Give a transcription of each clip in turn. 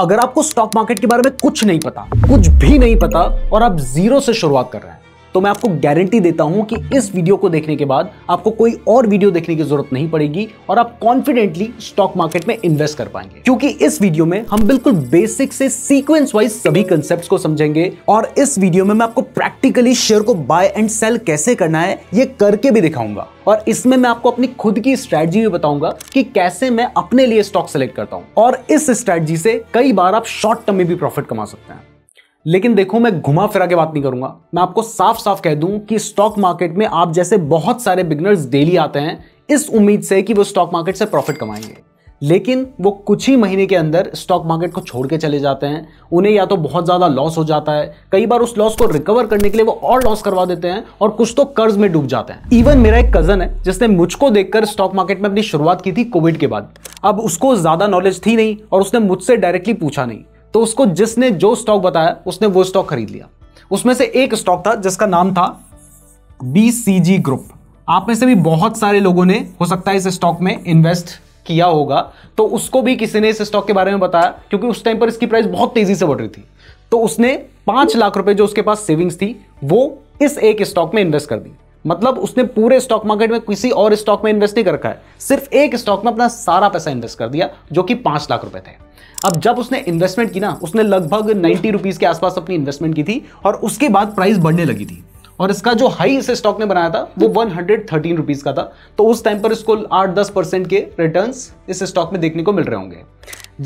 अगर आपको stock market के बारे में कुछ नहीं पता कुछ भी नहीं पता और आप जीरो से शुरुआत कर रहे हैं तो मैं आपको गारंटी देता हूं कि इस वीडियो को देखने के बाद आपको कोई और वीडियो देखने की जरूरत नहीं पड़ेगी और आप कॉन्फिडेंटली स्टॉक मार्केट में इन्वेस्ट कर पाएंगे क्योंकि इस वीडियो में हम बिल्कुल बेसिक से सीक्वेंस वाइज सभी कंसेप्ट को समझेंगे और इस वीडियो में मैं आपको प्रैक्टिकली शेयर को बाय एंड सेल कैसे करना है ये करके भी दिखाऊंगा और इसमें मैं आपको अपनी खुद की स्ट्रैटी भी बताऊंगा कि कैसे मैं अपने लिए स्टॉक सेलेक्ट करता हूं और इस स्ट्रैटी से कई बार आप शॉर्ट टर्म में भी प्रॉफिट कमा सकते हैं लेकिन देखो मैं घुमा फिरा के बात नहीं करूंगा मैं आपको साफ साफ कह दूं कि स्टॉक मार्केट में आप जैसे बहुत सारे बिगनर्स डेली आते हैं इस उम्मीद से कि वो स्टॉक मार्केट से प्रॉफिट कमाएंगे लेकिन वो कुछ ही महीने के अंदर स्टॉक मार्केट को छोड़ के चले जाते हैं उन्हें या तो बहुत ज़्यादा लॉस हो जाता है कई बार उस लॉस को रिकवर करने के लिए वो और लॉस करवा देते हैं और कुछ तो कर्ज में डूब जाते हैं इवन मेरा एक कज़न है जिसने मुझको देखकर स्टॉक मार्केट में अपनी शुरुआत की थी कोविड के बाद अब उसको ज़्यादा नॉलेज थी नहीं और उसने मुझसे डायरेक्टली पूछा नहीं तो उसको जिसने जो स्टॉक बताया उसने वो स्टॉक खरीद लिया उसमें से एक स्टॉक था जिसका नाम था बी ग्रुप आप में से भी बहुत सारे लोगों ने हो सकता है इस स्टॉक में इन्वेस्ट किया होगा तो उसको भी किसी ने इस स्टॉक के बारे में बताया क्योंकि उस टाइम पर इसकी प्राइस बहुत तेजी से बढ़ रही थी तो उसने पांच लाख रुपए जो उसके पास सेविंग्स थी वो इस एक स्टॉक में इन्वेस्ट कर दी मतलब उसने पूरे स्टॉक मार्केट में किसी और स्टॉक में इन्वेस्ट नहीं कर रखा है सिर्फ एक स्टॉक में अपना सारा पैसा इन्वेस्ट कर दिया जो कि पांच लाख रुपए थे अब जब उसने इन्वेस्टमेंट की ना उसने लगभग नाइन्टी रुपीज के आसपास अपनी इन्वेस्टमेंट की थी और उसके बाद प्राइस बढ़ने लगी थी और इसका जो हाई इस स्टॉक ने बनाया था वो वन हंड्रेड थर्टीन रुपीज का था तो उस टाइम पर इसको आठ दस परसेंट के रिटर्न इस स्टॉक में देखने को मिल रहे होंगे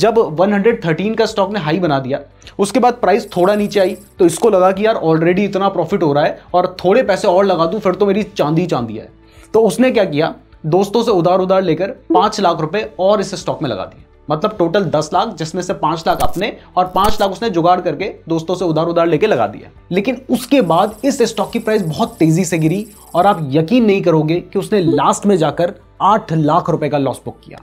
जब 113 का स्टॉक ने हाई बना दिया उसके बाद प्राइस थोड़ा नीचे आई तो इसको लगा कि यार ऑलरेडी इतना प्रॉफिट हो रहा है और थोड़े पैसे और लगा दूं फिर तो मेरी चांदी चांदी है तो उसने क्या किया दोस्तों से उधार उधार लेकर पांच लाख रुपए और इस स्टॉक में लगा दिए मतलब टोटल दस लाख जिसमें से पांच लाख अपने और पांच लाख उसने जुगाड़ करके दोस्तों से उधार उधार लेके लगा दिया लेकिन उसके बाद इस स्टॉक की प्राइस बहुत तेजी से गिरी और आप यकीन नहीं करोगे कि उसने लास्ट में जाकर आठ लाख रुपए का लॉस बुक किया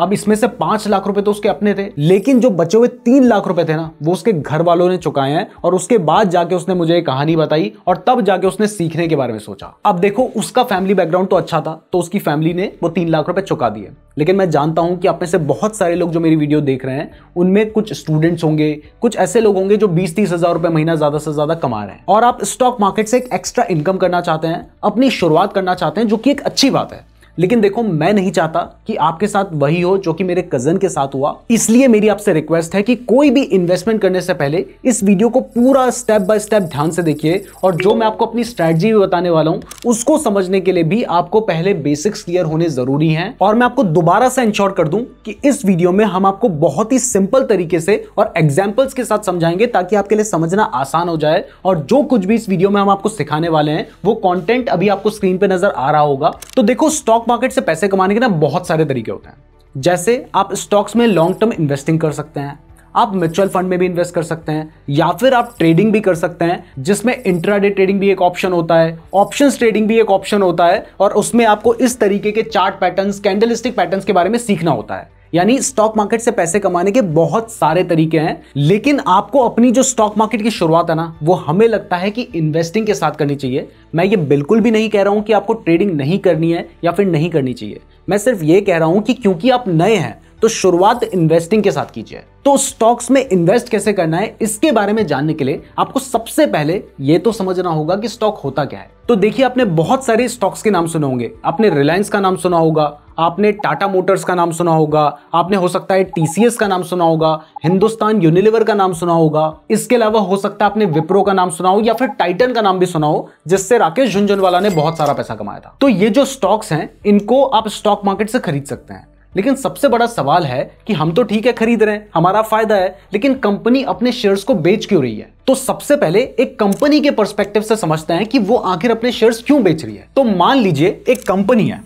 अब इसमें से पांच लाख रुपए तो उसके अपने थे लेकिन जो बचे हुए तीन लाख रुपए थे ना वो उसके घर वालों ने चुकाए हैं और उसके बाद जाके उसने मुझे कहानी बताई और तब जाके उसने सीखने के बारे में सोचा अब देखो उसका फैमिली बैकग्राउंड तो अच्छा था तो उसकी फैमिली ने वो तीन लाख रुपए चुका दिए लेकिन मैं जानता हूं कि आप में से बहुत सारे लोग जो मेरी वीडियो देख रहे हैं उनमें कुछ स्टूडेंट्स होंगे कुछ ऐसे लोग होंगे जो बीस तीस हजार रुपए महीना ज्यादा से ज्यादा कमा रहे हैं और आप स्टॉक मार्केट से एक एक्स्ट्रा इनकम करना चाहते हैं अपनी शुरुआत करना चाहते हैं जो कि एक अच्छी बात है लेकिन देखो मैं नहीं चाहता कि आपके साथ वही हो जो कि मेरे कजन के साथ हुआ इसलिए मेरी आपसे रिक्वेस्ट है कि कोई भी इन्वेस्टमेंट करने से पहले इस वीडियो को पूरा स्टेप बाय स्टेप ध्यान से देखिए और जो मैं आपको अपनी स्ट्रेटजी भी बताने वाला हूँ उसको समझने के लिए भी आपको पहले बेसिक्स क्लियर होने जरूरी है और मैं आपको दोबारा से इंश्योर कर दूं कि इस वीडियो में हम आपको बहुत ही सिंपल तरीके से और एग्जाम्पल्स के साथ समझाएंगे ताकि आपके लिए समझना आसान हो जाए और जो कुछ भी इस वीडियो में हम आपको सिखाने वाले हैं वो कॉन्टेंट अभी आपको स्क्रीन पर नजर आ रहा होगा तो देखो स्टॉक मार्केट से पैसे कमाने के ना बहुत सारे तरीके होते हैं जैसे आप स्टॉक्स में लॉन्ग टर्म इन्वेस्टिंग कर सकते हैं आप म्यूचुअल फंड में भी इन्वेस्ट कर सकते हैं या फिर आप ट्रेडिंग भी कर सकते हैं जिसमें इंट्राडे ट्रेडिंग भी एक ऑप्शन होता है ऑप्शन ट्रेडिंग भी एक ऑप्शन होता है और उसमें आपको इस तरीके के chart pattern candlestick pattern के बारे में सीखना होता है यानी स्टॉक मार्केट से पैसे कमाने के बहुत सारे तरीके हैं लेकिन आपको अपनी जो स्टॉक मार्केट की शुरुआत है ना वो हमें लगता है कि इन्वेस्टिंग के साथ करनी चाहिए मैं ये बिल्कुल भी नहीं कह रहा हूं कि आपको ट्रेडिंग नहीं करनी है या फिर नहीं करनी चाहिए मैं सिर्फ ये कह रहा हूं कि क्योंकि आप नए हैं तो शुरुआत इन्वेस्टिंग के साथ कीजिए तो स्टॉक्स में इन्वेस्ट कैसे करना है इसके बारे में जानने के लिए आपको सबसे पहले यह तो समझना होगा कि स्टॉक होता क्या है तो देखिए आपने बहुत सारे स्टॉक्स के नाम सुने होंगे आपने रिलायंस का नाम सुना होगा आपने टाटा मोटर्स का नाम सुना होगा आपने हो सकता है टीसीएस का नाम सुना होगा हिंदुस्तान यूनिलिवर का नाम सुना होगा इसके अलावा हो सकता है आपने विप्रो का नाम सुना हो या फिर टाइटन का नाम भी सुना हो जिससे राकेश झुंझुनवाला ने बहुत सारा पैसा कमाया था तो ये जो स्टॉक्स हैं इनको आप स्टॉक मार्केट से खरीद सकते हैं लेकिन सबसे बड़ा सवाल है कि हम तो ठीक है खरीद रहे हैं हमारा फायदा है लेकिन कंपनी अपने शेयर्स को बेच क्यों रही है तो सबसे पहले एक कंपनी के परस्पेक्टिव से समझते हैं कि वो आखिर अपने शेयर्स क्यों बेच रही है तो मान लीजिए एक कंपनी है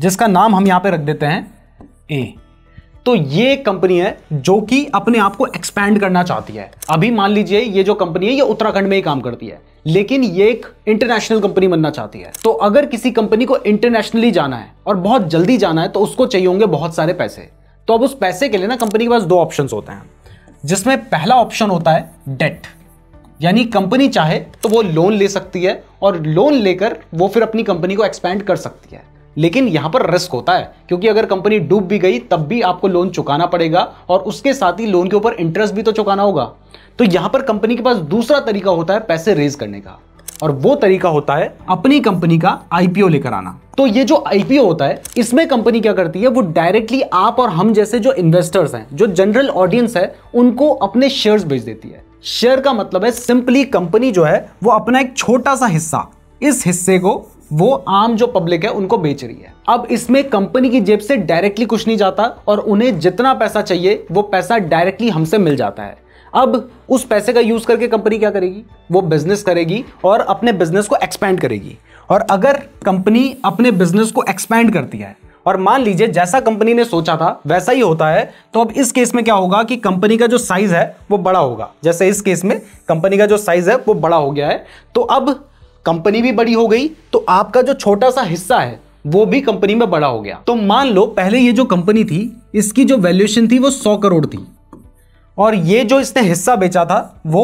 जिसका नाम हम यहां पे रख देते हैं ए तो ये कंपनी है जो कि अपने आप को एक्सपैंड करना चाहती है अभी मान लीजिए ये जो कंपनी है ये उत्तराखंड में ही काम करती है लेकिन ये एक इंटरनेशनल कंपनी बनना चाहती है तो अगर किसी कंपनी को इंटरनेशनली जाना है और बहुत जल्दी जाना है तो उसको चाहिए होंगे बहुत सारे पैसे तो अब उस पैसे के लिए ना कंपनी के पास दो ऑप्शन होते हैं जिसमें पहला ऑप्शन होता है डेट यानी कंपनी चाहे तो वो लोन ले सकती है और लोन लेकर वो फिर अपनी कंपनी को एक्सपैंड कर सकती है लेकिन यहां पर रिस्क होता है क्योंकि अगर कंपनी डूब भी गई तब भी आपको लोन चुकाना पड़ेगा और उसके साथ ही लोन के ऊपर इंटरेस्ट भी तो चुकाना होगा तो यहां पर कंपनी के पास दूसरा तरीका होता है पैसे रेज करने का और वो तरीका होता है अपनी कंपनी का आईपीओ लेकर आना तो ये जो आईपीओ होता है इसमें कंपनी क्या करती है वो डायरेक्टली आप और हम जैसे जो इन्वेस्टर्स हैं जो जनरल ऑडियंस है उनको अपने शेयर्स बेच देती है शेयर का मतलब है सिंपली कंपनी जो है वो अपना एक छोटा सा हिस्सा इस हिस्से को वो आम जो पब्लिक है उनको बेच रही है अब इसमें कंपनी की जेब से डायरेक्टली कुछ नहीं जाता और उन्हें जितना पैसा चाहिए वो पैसा डायरेक्टली हमसे मिल जाता है अब उस पैसे का यूज करके कंपनी क्या करेगी वो बिजनेस करेगी और अपने बिजनेस को एक्सपैंड करेगी और अगर कंपनी अपने बिजनेस को एक्सपैंड करती है और मान लीजिए जैसा कंपनी ने सोचा था वैसा ही होता है तो अब इस केस में क्या होगा कि कंपनी का जो साइज है वो बड़ा होगा जैसे इस केस में कंपनी का जो साइज है वो बड़ा हो गया है तो अब कंपनी भी बड़ी हो गई तो आपका जो छोटा सा हिस्सा है वो भी कंपनी में बड़ा हो गया तो मान लो पहले ये जो कंपनी थी इसकी जो वैल्यूएशन थी वो सौ करोड़ थी और ये जो इसने हिस्सा बेचा था वो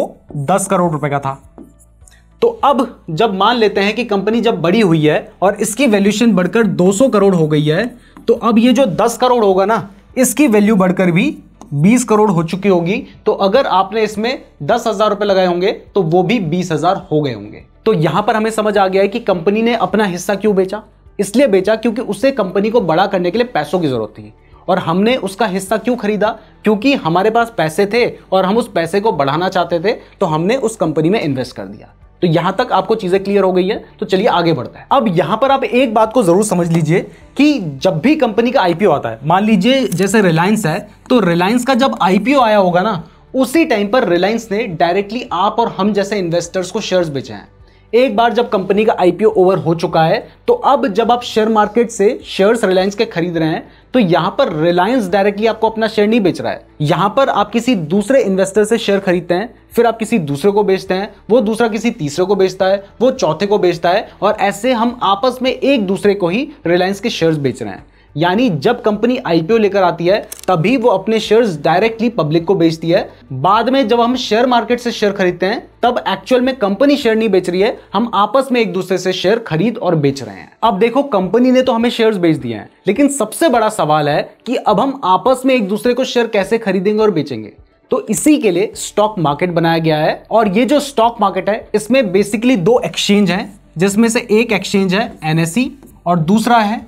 दस करोड़ रुपए का था तो अब जब मान लेते हैं कि कंपनी जब बड़ी हुई है और इसकी वैल्यूएशन बढ़कर 200 करोड़ हो गई है तो अब ये जो 10 करोड़ होगा ना इसकी वैल्यू बढ़कर भी 20 करोड़ हो चुकी होगी तो अगर आपने इसमें दस हजार रुपये लगाए होंगे तो वो भी बीस हजार हो गए होंगे तो यहां पर हमें समझ आ गया है कि कंपनी ने अपना हिस्सा क्यों बेचा इसलिए बेचा क्योंकि उसे कंपनी को बड़ा करने के लिए पैसों की जरूरत थी और हमने उसका हिस्सा क्यों खरीदा क्योंकि हमारे पास पैसे थे और हम उस पैसे को बढ़ाना चाहते थे तो हमने उस कंपनी में इन्वेस्ट कर दिया तो यहां तक आपको चीजें क्लियर हो गई है तो चलिए आगे बढ़ते हैं अब यहां पर आप एक बात को जरूर समझ लीजिए कि जब भी कंपनी का आईपीओ आता है मान लीजिए जैसे रिलायंस है तो रिलायंस का जब आईपीओ आया होगा ना उसी टाइम पर रिलायंस ने डायरेक्टली आप और हम जैसे इन्वेस्टर्स को शेयर्स बेचे हैं एक बार जब कंपनी का आईपीओ ओवर हो चुका है तो अब जब आप शेयर मार्केट से शेयर्स रिलायंस के खरीद रहे हैं तो यहां पर रिलायंस डायरेक्टली आपको अपना शेयर नहीं बेच रहा है यहां पर आप किसी दूसरे इन्वेस्टर से शेयर खरीदते हैं फिर आप किसी दूसरे को बेचते हैं वो दूसरा किसी तीसरे को बेचता है वो चौथे को बेचता है और ऐसे हम आपस में एक दूसरे को ही रिलायंस के शेयर्स बेच रहे हैं यानी जब कंपनी आईपीओ लेकर आती है तभी वो अपने शेयर्स डायरेक्टली पब्लिक को बेचती है बाद में जब हम शेयर मार्केट से शेयर खरीदते हैं तब एक्चुअल में कंपनी शेयर नहीं बेच रही है हम आपस में एक दूसरे से शेयर खरीद और बेच रहे हैं अब देखो कंपनी ने तो हमें शेयर्स बेच दिए हैं लेकिन सबसे बड़ा सवाल है कि अब हम आपस में एक दूसरे को शेयर कैसे खरीदेंगे और बेचेंगे तो इसी के लिए स्टॉक मार्केट बनाया गया है और ये जो स्टॉक मार्केट है इसमें बेसिकली दो एक्सचेंज हैं जिसमें से एक एक्सचेंज है एनएससी e और दूसरा है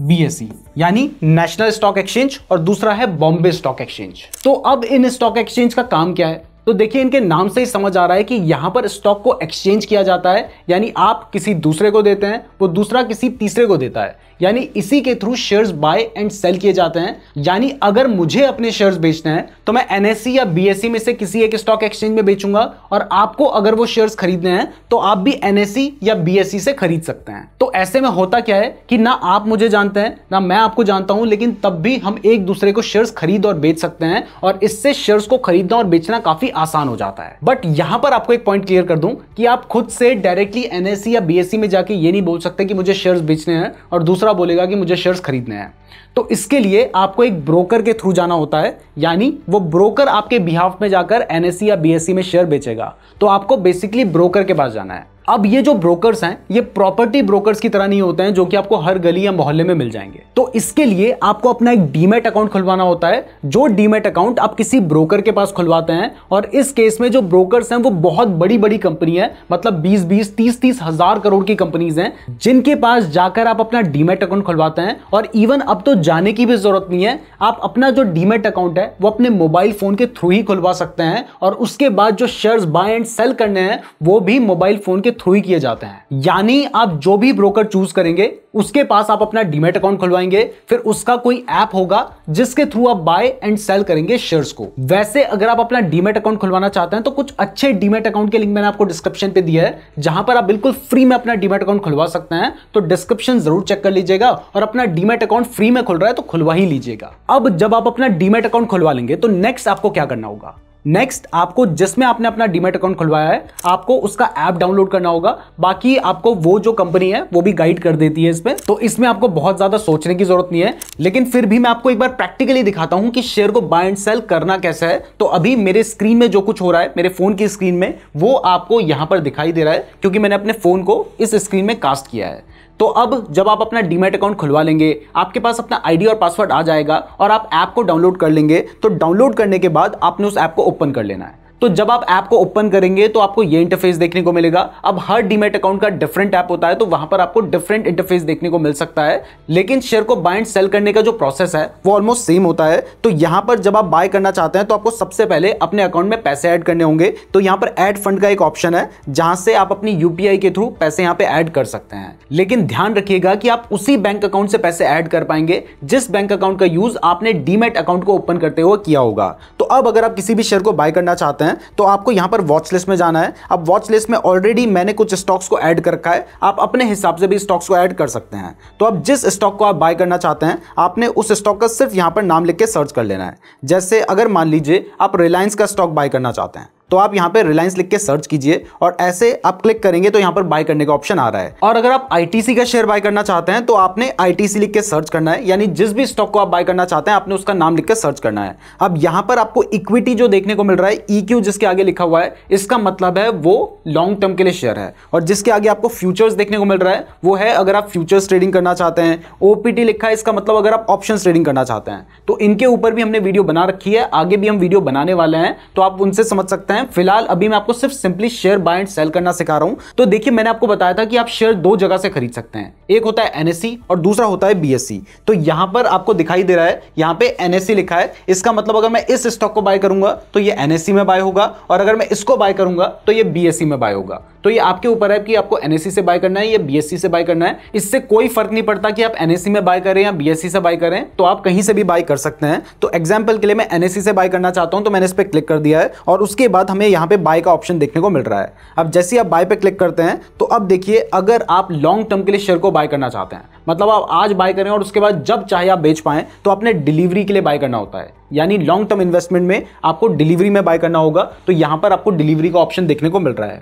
बीएसई e, यानी नेशनल स्टॉक एक्सचेंज और दूसरा है बॉम्बे स्टॉक एक्सचेंज तो अब इन स्टॉक एक्सचेंज का काम क्या है तो देखिए इनके नाम से ही समझ आ रहा है कि यहां पर स्टॉक को एक्सचेंज किया जाता है यानी आप किसी दूसरे को देते हैं वो दूसरा किसी तीसरे को देता है यानी इसी के through shares buy and sell किए जाते हैं यानी अगर मुझे अपने शेयर्स बेचने हैं तो मैं एनएससी e या बीएससी e में से किसी एक स्टॉक एक्सचेंज में बेचूंगा और आपको अगर वो शेयर्स खरीदने हैं तो आप भी एनएससी e या बीएससी से खरीद सकते हैं तो ऐसे में होता क्या है कि ना आप मुझे जानते हैं ना मैं आपको जानता हूं लेकिन तब भी हम एक दूसरे को शेयर्स खरीद और बेच सकते हैं और इससे शेयर्स को खरीदना और बेचना काफी आसान हो जाता है बट यहां पर आपको एक पॉइंट क्लियर कर दूं कि आप खुद से डायरेक्टली एनएससी या बीएससी में जाके ये नहीं बोल सकते कि मुझे शेयर्स बेचने हैं और दूसरा बोलेगा कि मुझे शेयर्स खरीदने हैं तो इसके लिए आपको एक ब्रोकर के थ्रू जाना होता है यानी वो ब्रोकर आपके बिहाफ में जाकर एनएससी या बीएससी में शेयर बेचेगा तो आपको बेसिकली ब्रोकर के पास जाना है अब ये जो ब्रोकर्स हैं ये प्रॉपर्टी ब्रोकर्स की तरह नहीं होते हैं जो कि आपको हर गली या मोहल्ले में मिल जाएंगे तो इसके लिए आपको अपना एक डीमेट अकाउंट खुलवाना होता है जो डीमेट अकाउंट आप किसी ब्रोकर के पास खुलवाते हैं और इस केस में जो ब्रोकर्स हैं वो बहुत बड़ी बड़ी कंपनी है मतलब बीस बीस तीस तीस हजार करोड़ की कंपनीज हैं जिनके पास जाकर आप अपना डीमेट अकाउंट खुलवाते हैं और इवन अब तो जाने की भी जरूरत नहीं है आप अपना जो डीमेट अकाउंट है वो अपने मोबाइल फोन के थ्रू ही खुलवा सकते हैं और उसके बाद जो शेयर्स बाय एंड सेल करने हैं वो भी मोबाइल फोन के थ्रू ही किए जाते हैं यानी आप जो भी ब्रोकर चूज करेंगे उसके पास आप अपना डीमेट अकाउंट खुलवाएंगे फिर उसका कोई ऐप होगा जिसके थ्रू आप बाय एंड सेल करेंगे शेयर्स को वैसे अगर आप अपना डीमेट अकाउंट खुलवाना चाहते हैं तो कुछ अच्छे डीमेट अकाउंट के लिंक मैंने आपको डिस्क्रिप्शन पे दिया है जहां पर आप बिल्कुल फ्री में अपना डीमेट अकाउंट खुलवा सकते हैं तो डिस्क्रिप्शन जरूर चेक कर लीजिएगा और अपना डीमेट अकाउंट फ्री में खुल रहा है तो खुलवा ही लीजिएगा अब जब आप अपना डीमेट अकाउंट खुलवा लेंगे तो नेक्स्ट आपको क्या करना होगा नेक्स्ट आपको जिसमें आपने अपना डीमेट अकाउंट खुलवाया है आपको उसका ऐप डाउनलोड करना होगा बाकी आपको वो जो कंपनी है वो भी गाइड कर देती है इसमें तो इसमें आपको बहुत ज्यादा सोचने की जरूरत नहीं है लेकिन फिर भी मैं आपको एक बार प्रैक्टिकली दिखाता हूं कि शेयर को बाय एंड सेल करना कैसा है तो अभी मेरे स्क्रीन में जो कुछ हो रहा है मेरे फोन की स्क्रीन में वो आपको यहां पर दिखाई दे रहा है क्योंकि मैंने अपने फोन को इस स्क्रीन में कास्ट किया है तो अब जब आप अपना डीमेट अकाउंट खुलवा लेंगे आपके पास अपना आईडी और पासवर्ड आ जाएगा और आप ऐप को डाउनलोड कर लेंगे तो डाउनलोड करने के बाद आपने उस ऐप को ओपन कर लेना है तो जब आप ऐप को ओपन करेंगे तो आपको ये इंटरफेस देखने को मिलेगा अब हर डीमेट अकाउंट का डिफरेंट ऐप होता है तो वहां पर आपको डिफरेंट इंटरफेस देखने को मिल सकता है लेकिन शेयर को बाय एंड सेल करने का जो प्रोसेस है वो ऑलमोस्ट सेम होता है तो यहां पर जब आप बाय करना चाहते हैं तो आपको सबसे पहले अपने अकाउंट में पैसे ऐड करने होंगे तो यहां पर ऐड फंड का एक ऑप्शन है जहां से आप अपनी यूपीआई के थ्रू पैसे यहां पर ऐड कर सकते हैं लेकिन ध्यान रखिएगा कि आप उसी बैंक अकाउंट से पैसे ऐड कर पाएंगे जिस बैंक अकाउंट का यूज आपने डीमेट अकाउंट को ओपन करते हुए किया होगा तो अब अगर आप किसी भी शेयर को बाय करना चाहते हैं हैं तो आपको यहां पर वॉच लिस्ट में जाना है अब वॉच लिस्ट में ऑलरेडी मैंने कुछ स्टॉक्स को ऐड कर रखा है आप अपने हिसाब से भी स्टॉक्स को ऐड कर सकते हैं तो आप जिस स्टॉक को आप बाय करना चाहते हैं आपने उस स्टॉक का सिर्फ यहां पर नाम लिख के सर्च कर लेना है जैसे अगर मान लीजिए आप रिलायंस का स्टॉक बाय करना चाहते हैं तो आप यहाँ पे रिलायंस लिख के सर्च कीजिए और ऐसे आप क्लिक करेंगे तो यहाँ पर बाय करने का ऑप्शन आ रहा है और अगर आप आईटीसी का शेयर बाय करना चाहते हैं तो आपने आईटीसी लिख के सर्च करना है यानी जिस भी स्टॉक को आप बाय करना चाहते हैं आपने उसका नाम लिख के सर्च करना है अब यहां पर आपको इक्विटी जो देखने को मिल रहा है ई e जिसके आगे लिखा हुआ है इसका मतलब है वो लॉन्ग टर्म के लिए शेयर है और जिसके आगे आपको फ्यूचर्स देखने को मिल रहा है वो है अगर आप फ्यूचर्स ट्रेडिंग करना चाहते हैं ओपीटी लिखा है इसका मतलब अगर आप ऑप्शन ट्रेडिंग करना चाहते हैं तो इनके ऊपर भी हमने वीडियो बना रखी है आगे भी हम वीडियो बनाने वाले हैं तो आप उनसे समझ सकते हैं है फिलहाल अभी मैं आपको सिर्फ simply share buy and sell करना सिखा रहा हूं तो देखिए मैंने आपको बताया था कि आप शेयर दो जगह से खरीद सकते हैं एक होता है एनएससी e और दूसरा होता है बीएससी e। तो यहां पर आपको दिखाई दे रहा है यहां पे एनएससी e लिखा है इसका मतलब अगर मैं इस स्टॉक को बाय करूंगा तो ये एनएससी में बाय होगा और अगर मैं इसको बाय करूंगा तो ये बीएससी में बाय होगा तो ये आपके ऊपर है कि आपको एनएससी से बाय करना है या बीएससी से बाय करना है इससे कोई फर्क नहीं पड़ता कि आप एनएससी में बाय करें या बीएससी से बाय करें तो आप कहीं से भी बाय कर सकते हैं तो एग्जाम्पल के लिए मैं एनएससी से बाय करना चाहता हूं तो मैंने इस पर क्लिक कर दिया है और उसके बाद हमें यहाँ पर बाय का ऑप्शन देखने को मिल रहा है अब जैसे आप बाय पर क्लिक करते हैं तो अब देखिए अगर आप लॉन्ग टर्म के लिए शेयर को बाय करना चाहते हैं मतलब आप आज बाय करें और उसके बाद जब चाहे आप बेच पाएं तो आपने डिलीवरी के लिए बाय करना होता है यानी लॉन्ग टर्म इन्वेस्टमेंट में आपको डिलीवरी में बाय करना होगा तो यहां पर आपको डिलीवरी का ऑप्शन देखने को मिल रहा है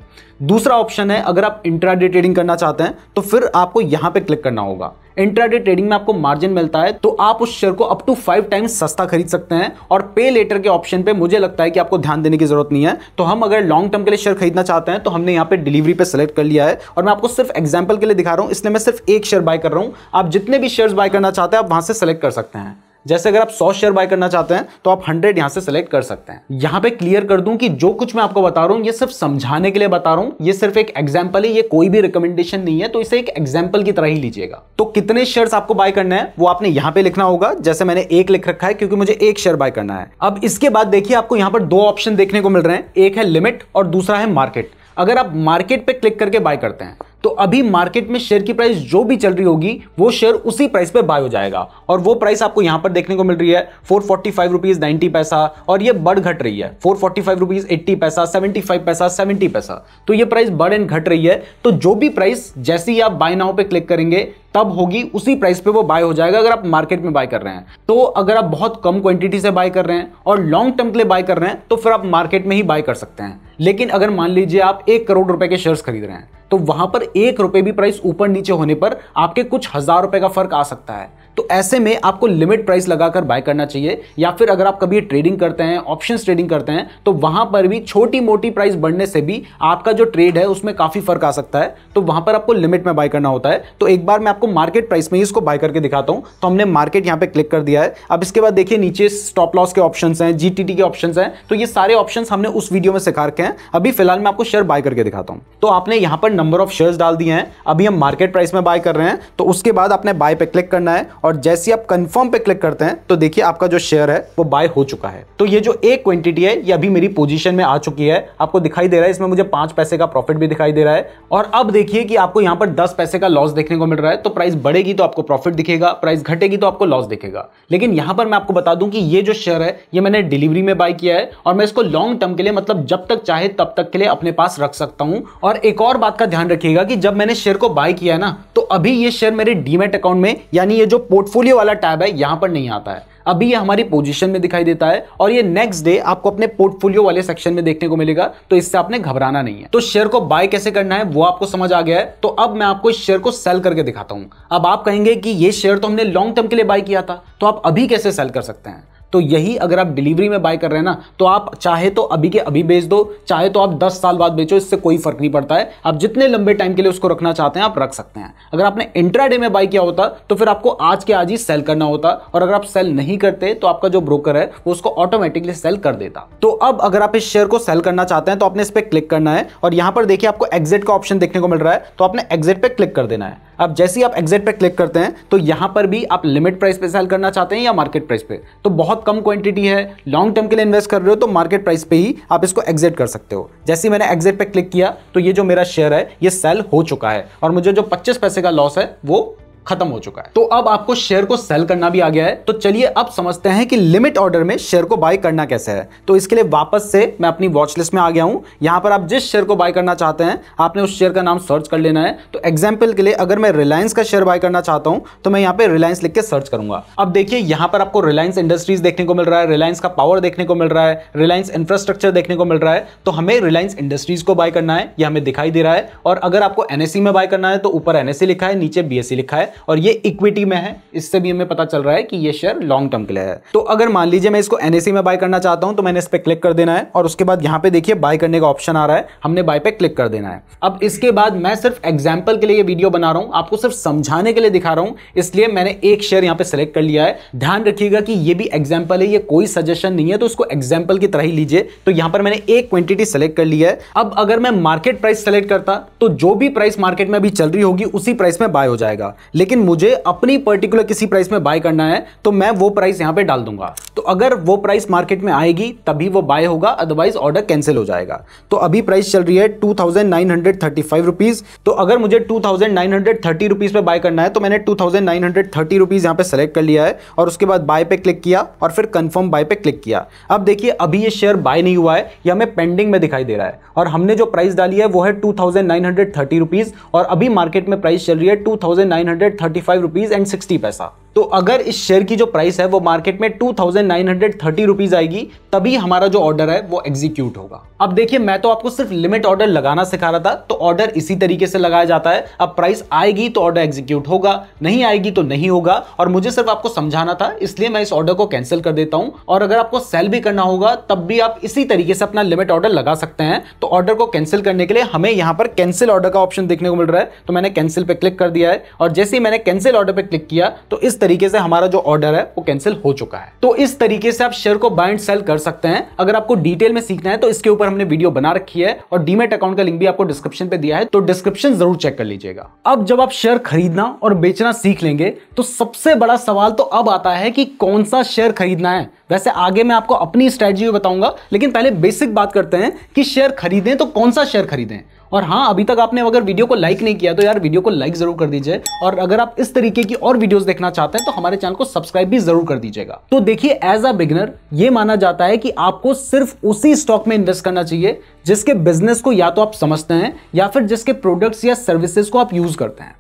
दूसरा ऑप्शन है अगर आप इंट्राडे ट्रेडिंग करना चाहते हैं तो फिर आपको यहां पर क्लिक करना होगा इंट्राडे ट्रेडिंग में आपको मार्जिन मिलता है तो आप उस शेयर को अप टू फाइव टाइम्स सस्ता खरीद सकते हैं और पे लेटर के ऑप्शन पे मुझे लगता है कि आपको ध्यान देने की जरूरत नहीं है तो हम अगर लॉन्ग टर्म के लिए शेयर खरीदना चाहते हैं तो हमने यहाँ पे डिलीवरी पे सेलेक्ट कर लिया है और मैं आपको सिर्फ एग्जाम्पल के लिए दिखा रहा हूँ इसलिए मैं सिर्फ एक शेयर बाय कर रहा हूँ आप जितने भी शेयर बाय करना चाहते हैं आप वहां से सेलेक्ट कर सकते हैं जैसे अगर आप सौ शेयर बाय करना चाहते हैं तो आप हंड्रेड यहां से सिलेक्ट कर सकते हैं यहां पे क्लियर कर दूं कि जो कुछ मैं आपको बता रहा हूं ये सिर्फ समझाने के लिए बता रहा हूं ये सिर्फ एक एग्जाम्पल है ये कोई भी रिकमेंडेशन नहीं है तो इसे एक एग्जाम्पल की तरह ही लीजिएगा तो कितने शेयर आपको बाय करना है वो आपने यहां पर लिखना होगा जैसे मैंने एक लिख रखा है क्योंकि मुझे एक शेयर बाय करना है अब इसके बाद देखिए आपको यहां पर दो ऑप्शन देखने को मिल रहे हैं एक है लिमिट और दूसरा है मार्केट अगर आप मार्केट पे क्लिक करके बाय करते हैं तो अभी मार्केट में शेयर की प्राइस जो भी चल रही होगी वो शेयर उसी प्राइस पे बाय हो जाएगा और वो प्राइस आपको यहाँ पर देखने को मिल रही है four forty five rupees ninety पैसा और ये बढ़ घट रही है four forty five rupees eighty पैसा सेवेंटी फाइव पैसा सेवेंटी पैसा तो ये प्राइस बढ़ एंड घट रही है तो जो भी प्राइस जैसे ही आप बाय नाउ पे क्लिक करेंगे तब होगी उसी प्राइस पे वो बाय हो जाएगा अगर आप मार्केट में बाय कर रहे हैं तो अगर आप बहुत कम क्वांटिटी से बाय कर रहे हैं और लॉन्ग टर्म के लिए बाय कर रहे हैं तो फिर आप मार्केट में ही बाय कर सकते हैं लेकिन अगर मान लीजिए आप एक करोड़ रुपए के शेयर्स खरीद रहे हैं तो वहां पर एक रुपए भी प्राइस ऊपर नीचे होने पर आपके कुछ हजार रुपए का फर्क आ सकता है तो ऐसे में आपको लिमिट प्राइस लगाकर बाय करना चाहिए या फिर अगर आप कभी ट्रेडिंग करते हैं ऑप्शन ट्रेडिंग करते हैं तो वहां पर भी छोटी मोटी प्राइस बढ़ने से भी आपका जो ट्रेड है उसमें काफी फर्क आ सकता है तो वहां पर आपको लिमिट में बाय करना होता है तो एक बार मैं आपको मार्केट प्राइस में ही इसको बाय करके दिखाता हूं तो हमने मार्केट यहां पर क्लिक कर दिया है अब इसके बाद देखिए नीचे स्टॉप लॉस के ऑप्शन हैं जीटीटी के ऑप्शन हैं तो ये सारे ऑप्शन हमने उस वीडियो में सिखा रखे हैं अभी फिलहाल मैं आपको शेयर बाय करके दिखाता हूं तो आपने यहां पर नंबर ऑफ शेयर डाल दिए हैं अभी हम मार्केट प्राइस में बाय कर रहे हैं तो उसके बाद आपने बाय पे क्लिक करना है और जैसे आप कंफर्म पे क्लिक करते हैं तो देखिए आपका जो शेयर है वो बाय हो चुका है तो ये जो एक क्वांटिटी है ये अभी मेरी पोजीशन में आ चुकी है आपको दिखाई दे रहा है इसमें मुझे पांच पैसे का प्रॉफिट भी दिखाई दे रहा है और अब देखिए कि आपको यहां पर दस पैसे का लॉस देखने को मिल रहा है तो प्राइस बढ़ेगी तो आपको प्रॉफिट दिखेगा प्राइस घटेगी तो आपको लॉस दिखेगा लेकिन यहां पर मैं आपको बता दूं कि ये जो शेयर है ये मैंने डिलीवरी में बाय किया है और मैं इसको लॉन्ग टर्म के लिए मतलब जब तक चाहे तब तक के लिए अपने पास रख सकता हूं और एक और बात का ध्यान रखिएगा कि जब मैंने शेयर को बाय किया है ना तो अभी ये शेयर मेरे डीमेट अकाउंट में यानी ये जो पोर्टफोलियो वाला टैब है यहां पर नहीं आता है अभी ये हमारी पोजीशन में दिखाई देता है और ये नेक्स्ट डे आपको अपने पोर्टफोलियो वाले सेक्शन में देखने को मिलेगा तो इससे आपने घबराना नहीं है तो शेयर को बाय कैसे करना है वो आपको समझ आ गया है तो अब मैं आपको इस शेयर को सेल करके दिखाता हूं अब आप कहेंगे कि ये शेयर तो हमने लॉन्ग टर्म के लिए बाय किया था तो आप अभी कैसे सेल कर सकते हैं तो यही अगर आप डिलीवरी में बाय कर रहे हैं ना तो आप चाहे तो अभी के अभी बेच दो चाहे तो आप 10 साल बाद बेचो इससे कोई फर्क नहीं पड़ता है आप जितने लंबे टाइम के लिए उसको रखना चाहते हैं आप रख सकते हैं अगर आपने इंट्रा में बाय किया होता तो फिर आपको आज के आज ही सेल करना होता और अगर आप सेल नहीं करते तो आपका जो ब्रोकर है वो उसको ऑटोमेटिकली सेल कर देता तो अब अगर आप इस शेयर को सेल करना चाहते हैं तो आपने इस पर क्लिक करना है और यहां पर देखिए आपको एग्जिट का ऑप्शन देखने को मिल रहा है तो आपने एग्जिट पर क्लिक कर देना है अब जैसे ही आप एग्जिट पे क्लिक करते हैं तो यहां पर भी आप लिमिट प्राइस पे सेल करना चाहते हैं या मार्केट प्राइस पे तो बहुत कम क्वांटिटी है लॉन्ग टर्म के लिए इन्वेस्ट कर रहे हो तो मार्केट प्राइस पे ही आप इसको एग्जिट कर सकते हो जैसे ही मैंने एग्जिट पे क्लिक किया तो ये जो मेरा शेयर है ये सेल हो चुका है और मुझे जो पच्चीस पैसे का लॉस है वो खत्म हो चुका है तो अब आपको शेयर को सेल करना भी आ गया है तो चलिए अब समझते हैं कि लिमिट ऑर्डर में शेयर को बाय करना कैसे है तो इसके लिए वापस से मैं अपनी वॉचलिस्ट में आ गया हूं यहां पर आप जिस शेयर को बाय करना चाहते हैं आपने उस शेयर का नाम सर्च कर लेना है तो एग्जाम्पल के लिए अगर मैं रिलायंस का शेयर बाय करना चाहता हूं तो मैं यहाँ पर रिलायंस लिख के सर्च करूंगा अब देखिए यहाँ पर आपको रिलायंस इंडस्ट्रीज देखने को मिल रहा है रिलायंस का पावर देखने को मिल रहा है रिलायंस इंफ्रास्ट्रक्चर देखने को मिल रहा है तो हमें रिलायंस इंडस्ट्रीज को बाय करना है यह हमें दिखाई दे रहा है और अगर आपको एनएससी e में बाय करना है तो ऊपर एनएससी e लिखा है नीचे बीएससी e लिखा है और ये इक्विटी में है इससे भी हमें पता चल रहा है कि ये शेयर लॉन्ग टर्म के लिए है तो अगर मान लीजिए मैं इसको एनएसी में बाय करना चाहता हूं तो मैंने इस पर क्लिक कर देना है और उसके बाद यहां पर देखिए बाय करने का ऑप्शन आ रहा है हमने बाय पे क्लिक कर देना है अब इसके बाद मैं सिर्फ एग्जाम्पल के लिए ये वीडियो बना रहा हूं आपको सिर्फ समझाने के लिए दिखा रहा हूं इसलिए मैंने एक शेयर यहां पर सिलेक्ट कर लिया है ध्यान रखिएगा कि ये भी एग्जाम्पल है ये कोई सजेशन नहीं है तो उसको एग्जाम्पल की तरह ही लीजिए तो यहां पर मैंने एक क्वांटिटी सेलेक्ट कर लिया है अब अगर मैं मार्केट प्राइस सेलेक्ट करता तो जो भी प्राइस मार्केट में अभी चल रही होगी उसी प्राइस में बाय हो जाएगा लेकिन लेकिन मुझे अपनी पर्टिकुलर किसी प्राइस में बाय करना है तो मैं वो प्राइस यहां पे डाल दूंगा तो अगर वो प्राइस मार्केट में आएगी तभी वो बाय होगा अदरवाइज ऑर्डर कैंसिल हो जाएगा तो अभी प्राइस चल रही है two thousand nine hundred thirty five rupees तो अगर मुझे two thousand nine hundred thirty rupees पे बाय करना है तो मैंने two thousand nine hundred thirty rupees यहाँ पे सेलेक्ट कर लिया है और उसके बाद बाय पे क्लिक किया और फिर कंफर्म बाय पे क्लिक किया अब देखिए अभी ये शेयर बाय नहीं हुआ है ये हमें पेंडिंग में दिखाई दे रहा है और हमने जो प्राइस डाली है वो है two thousand nine hundred thirty rupees और अभी मार्केट में प्राइस चल रही है two thousand nine hundred hundred thirty five rupees and sixty पैसा तो अगर इस शेयर की जो प्राइस है वो मार्केट में two thousand nine hundred thirty rupees आएगी तभी हमारा जो ऑर्डर है वो एग्जीक्यूट होगा अब देखिए मैं तो आपको सिर्फ लिमिट ऑर्डर लगाना सिखा रहा था तो ऑर्डर इसी तरीके से लगाया जाता है अब प्राइस आएगी तो ऑर्डर एग्जीक्यूट होगा नहीं आएगी तो नहीं होगा और मुझे सिर्फ आपको समझाना था इसलिए मैं इस ऑर्डर को कैंसिल कर देता हूं और अगर आपको सेल भी करना होगा तब भी आप इसी तरीके से अपना लिमिट ऑर्डर लगा सकते हैं तो ऑर्डर को कैंसिल करने के लिए हमें यहां पर कैंसिल ऑर्डर का ऑप्शन देखने को मिल रहा है तो मैंने कैंसिल पे क्लिक कर दिया है और जैसे ही मैंने कैंसिल ऑर्डर पर क्लिक किया तो इस तरीके से हमारा जो ऑर्डर है वो कैंसिल हो चुका है तो इस तरीके से आप शेयर को बाय एंड सेल कर सकते हैं अगर आपको डिटेल में सीखना है तो इसके ऊपर हमने वीडियो बना रखी है और डीमेट अकाउंट का लिंक भी आपको डिस्क्रिप्शन पे दिया है तो डिस्क्रिप्शन जरूर चेक कर लीजिएगा अब जब आप शेयर खरीदना और बेचना सीख लेंगे तो सबसे बड़ा सवाल तो अब आता है कि कौन सा शेयर खरीदना है वैसे आगे मैं आपको अपनी स्ट्रेटजी भी बताऊंगा लेकिन पहले बेसिक बात करते हैं कि शेयर खरीदें तो कौन सा शेयर खरीदें और हाँ अभी तक आपने अगर वीडियो को लाइक नहीं किया तो यार वीडियो को लाइक जरूर कर दीजिए और अगर आप इस तरीके की और वीडियोस देखना चाहते हैं तो हमारे चैनल को सब्सक्राइब भी जरूर कर दीजिएगा तो देखिए एज अ बिगनर ये माना जाता है कि आपको सिर्फ उसी स्टॉक में इन्वेस्ट करना चाहिए जिसके बिजनेस को या तो आप समझते हैं या फिर जिसके प्रोडक्ट्स या सर्विसेज को आप यूज करते हैं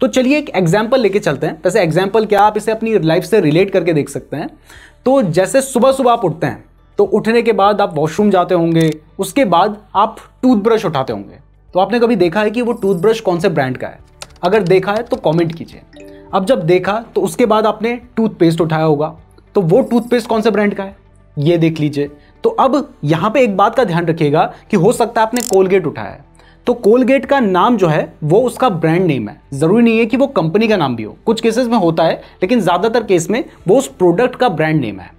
तो चलिए एक एग्जाम्पल लेके चलते हैं वैसे एग्जाम्पल क्या आप इसे अपनी लाइफ से रिलेट करके देख सकते हैं तो जैसे सुबह सुबह आप उठते हैं तो उठने के बाद आप वॉशरूम जाते होंगे उसके बाद आप टूथब्रश उठाते होंगे तो आपने कभी देखा है कि वो टूथब्रश कौन से ब्रांड का है अगर देखा है तो कमेंट कीजिए अब जब देखा तो उसके बाद आपने टूथपेस्ट उठाया होगा तो वो टूथपेस्ट कौन से ब्रांड का है ये देख लीजिए तो अब यहाँ पे एक बात का ध्यान रखिएगा कि हो सकता है आपने कोलगेट उठाया है तो कोलगेट का नाम जो है वो उसका ब्रांड नेम है ज़रूरी नहीं है कि वो कंपनी का नाम भी हो कुछ केसेस में होता है लेकिन ज़्यादातर केस में वो उस प्रोडक्ट का ब्रांड नेम है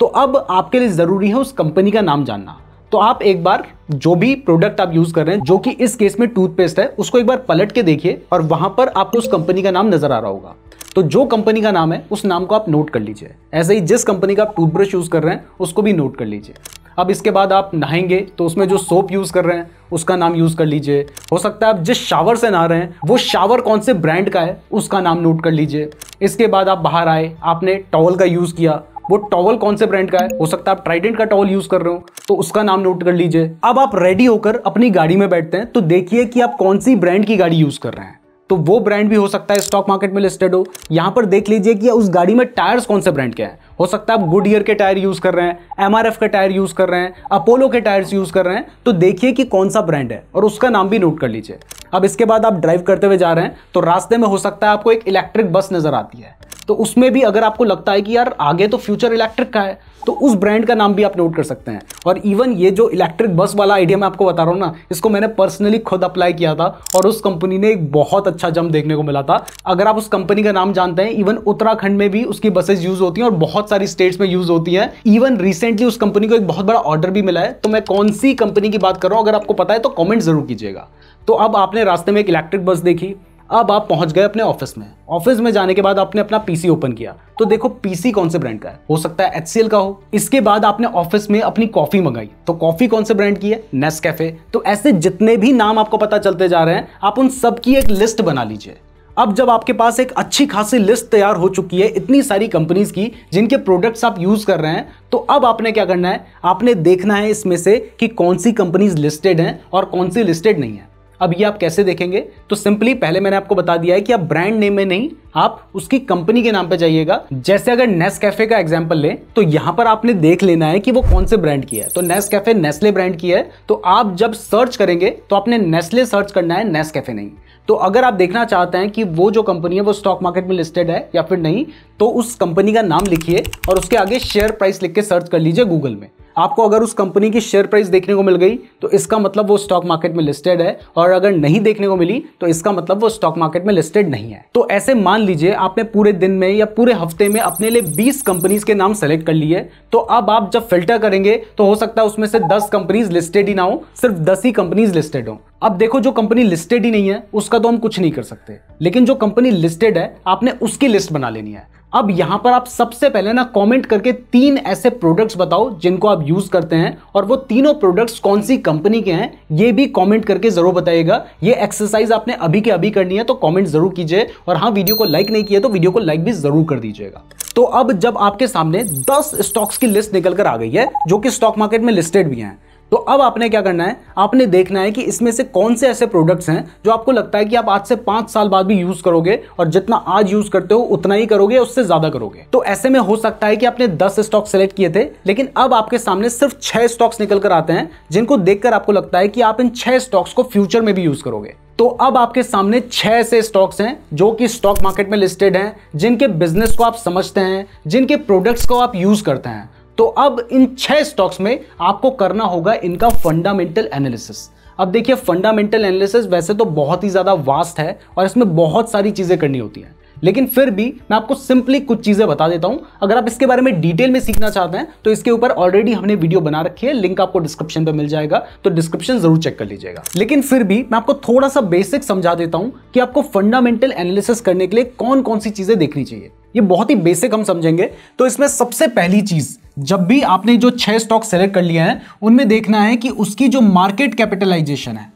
तो अब आपके लिए ज़रूरी है उस कंपनी का नाम जानना तो आप एक बार जो भी प्रोडक्ट आप यूज कर रहे हैं जो कि इस केस में टूथपेस्ट है उसको एक बार पलट के देखिए और वहां पर आपको उस कंपनी का नाम नजर आ रहा होगा तो जो कंपनी का नाम है उस नाम को आप नोट कर लीजिए ऐसे ही जिस कंपनी का आप टूथब्रश यूज कर रहे हैं उसको भी नोट कर लीजिए अब इसके बाद आप नहाएंगे तो उसमें जो सोप यूज़ कर रहे हैं उसका नाम यूज़ कर लीजिए हो सकता है आप जिस शावर से नहा रहे हैं वो शावर कौन से ब्रांड का है उसका नाम नोट कर लीजिए इसके बाद आप बाहर आए आपने टॉवल का यूज़ किया वो टॉवल कौन से ब्रांड का है हो सकता है आप ट्राइडेंट का टॉवल यूज कर रहे हो तो उसका नाम नोट कर लीजिए अब आप रेडी होकर अपनी गाड़ी में बैठते हैं तो देखिए कि आप कौन सी ब्रांड की गाड़ी यूज कर रहे हैं तो वो ब्रांड भी हो सकता है स्टॉक मार्केट में लिस्टेड हो यहाँ पर देख लीजिए कि उस गाड़ी में टायर्स कौन से ब्रांड के हैं हो सकता है आप गुड ईयर के टायर यूज़ कर रहे हैं एम के टायर यूज़ कर रहे हैं अपोलो के टायर्स यूज़ कर रहे हैं तो देखिए कि कौन सा ब्रांड है और उसका नाम भी नोट कर लीजिए अब इसके बाद आप ड्राइव करते हुए जा रहे हैं तो रास्ते में हो सकता है आपको एक इलेक्ट्रिक बस नज़र आती है तो उसमें भी अगर आपको लगता है कि यार आगे तो फ्यूचर इलेक्ट्रिक का है तो उस ब्रांड का नाम भी आप नोट कर सकते हैं और इवन ये जो इलेक्ट्रिक बस वाला आइडिया मैं आपको बता रहा हूँ ना इसको मैंने पर्सनली खुद अप्लाई किया था और उस कंपनी ने एक बहुत अच्छा जम देखने को मिला था अगर आप उस कंपनी का नाम जानते हैं इवन उत्तराखंड में भी उसकी बसेज यूज होती हैं और बहुत सारी स्टेट्स में यूज होती हैं इवन रिसेंटली उस कंपनी को एक बहुत बड़ा ऑर्डर भी मिला है तो मैं कौन सी कंपनी की बात कर रहा हूँ अगर आपको पता है तो कॉमेंट जरूर कीजिएगा तो अब आपने रास्ते में एक इलेक्ट्रिक बस देखी अब आप पहुंच गए अपने ऑफिस में ऑफिस में जाने के बाद आपने अपना पीसी ओपन किया तो देखो पीसी कौन से ब्रांड का है हो सकता है एच का हो इसके बाद आपने ऑफिस में अपनी कॉफी मंगाई तो कॉफी कौन से ब्रांड की है नेस कैफे तो ऐसे जितने भी नाम आपको पता चलते जा रहे हैं आप उन सब की एक लिस्ट बना लीजिए अब जब आपके पास एक अच्छी खासी लिस्ट तैयार हो चुकी है इतनी सारी कंपनीज की जिनके प्रोडक्ट्स आप यूज कर रहे हैं तो अब आपने क्या करना है आपने देखना है इसमें से कि कौन सी कंपनीज लिस्टेड हैं और कौन सी लिस्टेड नहीं है अब ये आप कैसे देखेंगे तो सिंपली पहले मैंने आपको बता दिया है कि आप ब्रांड नेम में नहीं आप उसकी कंपनी के नाम पर जाइएगा जैसे अगर नेस कैफे का एग्जाम्पल लें तो यहां पर आपने देख लेना है कि वो कौन से ब्रांड की है तो नेस कैफे नेस्ले ब्रांड की है तो आप जब सर्च करेंगे तो आपने नेस्ले सर्च करना है नेस कैफे नहीं तो अगर आप देखना चाहते हैं कि वो जो कंपनी है वो स्टॉक मार्केट में लिस्टेड है या फिर नहीं तो उस कंपनी का नाम लिखिए और उसके आगे शेयर प्राइस लिख के सर्च कर लीजिए गूगल में आपको अगर उस कंपनी की शेयर प्राइस देखने को मिल गई तो इसका मतलब वो स्टॉक मार्केट में लिस्टेड है और अगर नहीं देखने को मिली तो इसका मतलब वो स्टॉक मार्केट में लिस्टेड नहीं है तो ऐसे मान लीजिए आपने पूरे दिन में या पूरे हफ्ते में अपने लिए बीस कंपनीज के नाम सेलेक्ट कर लिए तो अब आप जब फिल्टर करेंगे तो हो सकता है उसमें से दस कंपनीज लिस्टेड ही ना हो सिर्फ दस ही कंपनीज लिस्टेड हो अब देखो जो कंपनी लिस्टेड ही नहीं है उसका तो हम कुछ नहीं कर सकते लेकिन जो कंपनी लिस्टेड है आपने उसकी लिस्ट बना लेनी है अब यहां पर आप सबसे पहले ना कमेंट करके तीन ऐसे प्रोडक्ट्स बताओ जिनको आप यूज करते हैं और वो तीनों प्रोडक्ट्स कौन सी कंपनी के हैं ये भी कमेंट करके जरूर बताइएगा ये एक्सरसाइज आपने अभी के अभी करनी है तो कमेंट जरूर कीजिए और हाँ वीडियो को लाइक नहीं किया तो वीडियो को लाइक भी जरूर कर दीजिएगा तो अब जब आपके सामने दस स्टॉक्स की लिस्ट निकलकर आ गई है जो कि स्टॉक मार्केट में लिस्टेड भी है तो अब आपने क्या करना है आपने देखना है कि इसमें से कौन से ऐसे प्रोडक्ट्स हैं जो आपको लगता है कि आप आज से पांच साल बाद भी यूज़ करोगे और जितना आज यूज़ करते हो उतना ही करोगे उससे ज़्यादा करोगे तो ऐसे में हो सकता है कि आपने दस स्टॉक सेलेक्ट किए थे लेकिन अब आपके सामने सिर्फ छह स्टॉक्स निकल कर आते हैं जिनको देखकर आपको लगता है कि आप इन छह स्टॉक्स को फ्यूचर में भी यूज़ करोगे तो अब आपके सामने छह ऐसे स्टॉक्स हैं जो कि स्टॉक मार्केट में लिस्टेड हैं जिनके बिजनेस को आप समझते हैं जिनके प्रोडक्ट्स को आप यूज करते हैं तो अब इन छह स्टॉक्स में आपको करना होगा इनका फंडामेंटल एनालिसिस अब देखिए फंडामेंटल एनालिसिस वैसे तो बहुत ही ज़्यादा वास्ट है और इसमें बहुत सारी चीज़ें करनी होती हैं लेकिन फिर भी मैं आपको सिंपली कुछ चीज़ें बता देता हूं अगर आप इसके बारे में डिटेल में सीखना चाहते हैं तो इसके ऊपर ऑलरेडी हमने वीडियो बना रखी है लिंक आपको डिस्क्रिप्शन पर मिल जाएगा तो डिस्क्रिप्शन जरूर चेक कर लीजिएगा लेकिन फिर भी मैं आपको थोड़ा सा बेसिक समझा देता हूं कि आपको फंडामेंटल एनालिसिस करने के लिए कौन कौन सी चीज़ें देखनी चाहिए ये बहुत ही बेसिक हम समझेंगे तो इसमें सबसे पहली चीज़ जब भी आपने जो छह स्टॉक सेलेक्ट कर लिए हैं उनमें देखना है कि उसकी जो मार्केट कैपिटलाइजेशन है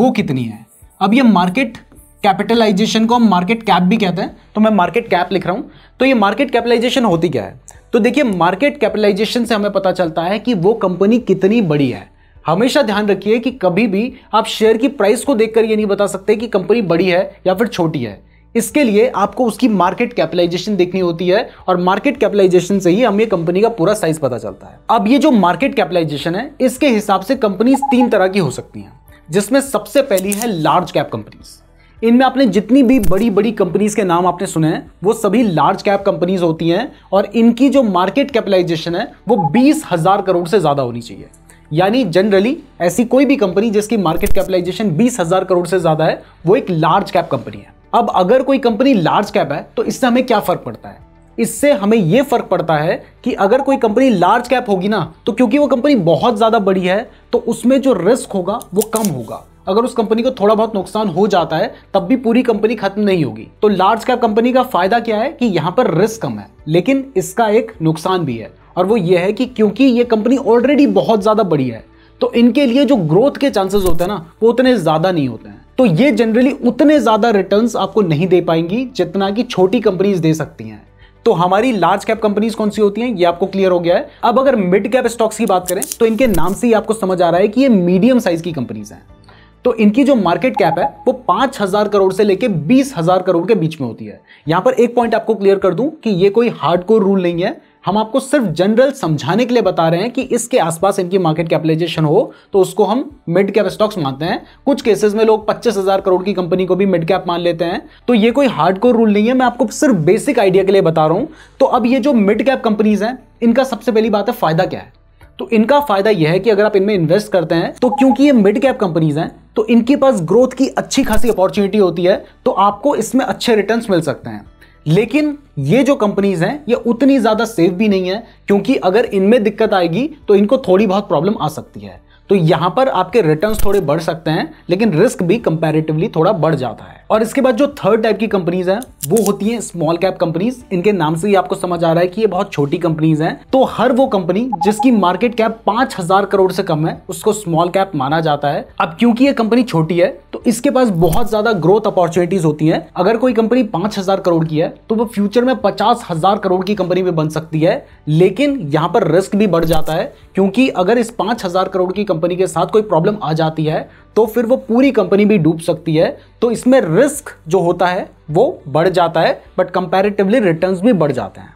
वो कितनी है अब ये मार्केट कैपिटलाइजेशन को हम मार्केट कैप भी कहते हैं तो मैं मार्केट कैप लिख रहा हूं तो ये मार्केट कैपिटलाइजेशन होती क्या है तो देखिए मार्केट कैपिटलाइजेशन से हमें पता चलता है कि वो कंपनी कितनी बड़ी है हमेशा ध्यान रखिए कि कभी भी आप शेयर की प्राइस को देखकर ये नहीं बता सकते कि कंपनी बड़ी है या फिर छोटी है इसके लिए आपको उसकी मार्केट कैपिटलाइजेशन देखनी होती है और मार्केट कैपिटलाइजेशन से ही हमें कंपनी का पूरा साइज पता चलता है अब ये जो मार्केट कैपिटलाइजेशन है इसके हिसाब से कंपनीज तीन तरह की हो सकती हैं जिसमें सबसे पहली है लार्ज कैप कंपनीज इनमें आपने जितनी भी बड़ी बड़ी कंपनीज के नाम आपने सुने हैं वो सभी लार्ज कैप कंपनीज होती हैं और इनकी जो मार्केट कैपिटलाइजेशन है वो बीस हजार करोड़ से ज़्यादा होनी चाहिए यानी जनरली ऐसी कोई भी कंपनी जिसकी मार्केट कैपिटलाइजेशन बीस हजार करोड़ से ज़्यादा है वो एक लार्ज कैप कंपनी है अब अगर कोई कंपनी लार्ज कैप है तो इससे हमें क्या फ़र्क पड़ता है इससे हमें यह फ़र्क पड़ता है कि अगर कोई कंपनी लार्ज कैप होगी ना तो क्योंकि वो कंपनी बहुत ज़्यादा बड़ी है तो उसमें जो रिस्क होगा वो कम होगा अगर उस कंपनी को थोड़ा बहुत नुकसान हो जाता है तब भी पूरी कंपनी खत्म नहीं होगी तो लार्ज कैप कंपनी का फायदा क्या है कि यहाँ पर रिस्क कम है लेकिन इसका एक नुकसान भी है और वो ये है कि क्योंकि ये कंपनी ऑलरेडी बहुत ज़्यादा बड़ी है तो इनके लिए जो ग्रोथ के चांसेस होते हैं ना वो उतने ज़्यादा नहीं होते हैं तो ये जनरली उतने ज़्यादा रिटर्न आपको नहीं दे पाएंगी जितना कि छोटी कंपनीज दे सकती हैं तो हमारी लार्ज कैप कंपनीज कौन सी होती हैं ये आपको क्लियर हो गया है अब अगर मिड कैप स्टॉक्स की बात करें तो इनके नाम से ही आपको समझ आ रहा है कि ये मीडियम साइज की कंपनीज हैं तो इनकी जो मार्केट कैप है वो पांच हजार करोड़ से लेके बीस हजार करोड़ के बीच में होती है यहां पर एक पॉइंट आपको क्लियर कर दूं कि ये कोई हार्ड कोर रूल नहीं है हम आपको सिर्फ जनरल समझाने के लिए बता रहे हैं कि इसके आसपास इनकी मार्केट कैपिटलाइजेशन हो तो उसको हम मिड कैप स्टॉक्स मानते हैं कुछ केसेस में लोग पच्चीस हजार करोड़ की कंपनी को भी मिड कैप मान लेते हैं तो ये कोई हार्ड कोर रूल नहीं है मैं आपको सिर्फ बेसिक आइडिया के लिए बता रहा हूं तो अब ये जो मिड कैप कंपनीज हैं इनका सबसे पहली बात है फायदा क्या है तो इनका फायदा यह है कि अगर आप इनमें इन्वेस्ट करते हैं तो क्योंकि ये मिड कैप कंपनीज हैं तो इनके पास ग्रोथ की अच्छी खासी अपॉर्चुनिटी होती है तो आपको इसमें अच्छे रिटर्न्स मिल सकते हैं लेकिन ये जो कंपनीज हैं ये उतनी ज़्यादा सेफ भी नहीं है क्योंकि अगर इनमें दिक्कत आएगी तो इनको थोड़ी बहुत प्रॉब्लम आ सकती है तो यहां पर आपके रिटर्न्स थोड़े बढ़ सकते हैं लेकिन रिस्क भी कंपैरेटिवली थोड़ा बढ़ जाता है और इसके बाद जो थर्ड टाइप की कंपनीज हैं वो होती हैं स्मॉल कैप कंपनीज इनके नाम से ही आपको समझ आ रहा है कि ये बहुत छोटी कंपनीज हैं तो हर वो कंपनी जिसकी मार्केट कैप पांच हजार करोड़ से कम है उसको स्मॉल कैप माना जाता है अब क्योंकि ये कंपनी छोटी है तो इसके पास बहुत ज्यादा ग्रोथ अपॉर्चुनिटीज होती है अगर कोई कंपनी पांच हजार करोड़ की है तो वो फ्यूचर में पचास हजार करोड़ की कंपनी भी बन सकती है लेकिन यहाँ पर रिस्क भी बढ़ जाता है क्योंकि अगर इस पांच हजार करोड़ की कंपनी के साथ कोई प्रॉब्लम आ जाती है तो फिर वो पूरी कंपनी भी डूब सकती है तो इसमें रिस्क जो होता है वो बढ़ जाता है बट कंपेरेटिवली रिटर्न भी बढ़ जाते हैं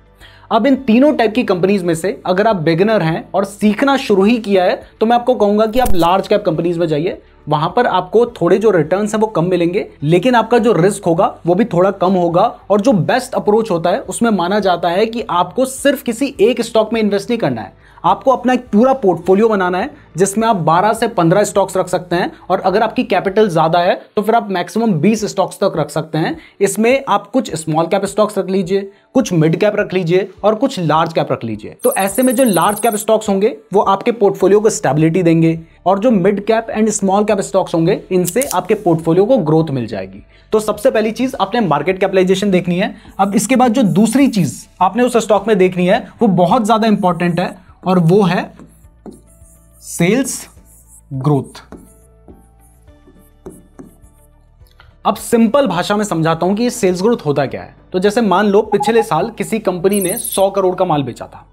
अब इन तीनों टाइप की कंपनीज में से अगर आप बिगिनर हैं और सीखना शुरू ही किया है तो मैं आपको कहूंगा कि आप लार्ज कैप कंपनीज में जाइए वहां पर आपको थोड़े जो रिटर्न है वो कम मिलेंगे लेकिन आपका जो रिस्क होगा वो भी थोड़ा कम होगा और जो बेस्ट अप्रोच होता है उसमें माना जाता है कि आपको सिर्फ किसी एक स्टॉक में इन्वेस्ट नहीं करना है आपको अपना एक पूरा पोर्टफोलियो बनाना है जिसमें आप 12 से 15 स्टॉक्स रख सकते हैं और अगर आपकी कैपिटल ज़्यादा है तो फिर आप मैक्सिमम 20 स्टॉक्स तक रख सकते हैं इसमें आप कुछ स्मॉल कैप स्टॉक्स रख लीजिए कुछ मिड कैप रख लीजिए और कुछ लार्ज कैप रख लीजिए तो ऐसे में जो लार्ज कैप स्टॉक्स होंगे वो आपके पोर्टफोलियो को स्टेबिलिटी देंगे और जो mid cap and small cap stocks होंगे इनसे आपके पोर्टफोलियो को ग्रोथ मिल जाएगी तो सबसे पहली चीज़ आपने मार्केट कैपिटलाइजेशन देखनी है अब इसके बाद जो दूसरी चीज़ आपने उस स्टॉक में देखनी है वो बहुत ज़्यादा इंपॉर्टेंट है और वो है सेल्स ग्रोथ अब सिंपल भाषा में समझाता हूं कि ये सेल्स ग्रोथ होता क्या है तो जैसे मान लो पिछले साल किसी कंपनी ने 100 करोड़ का माल बेचा था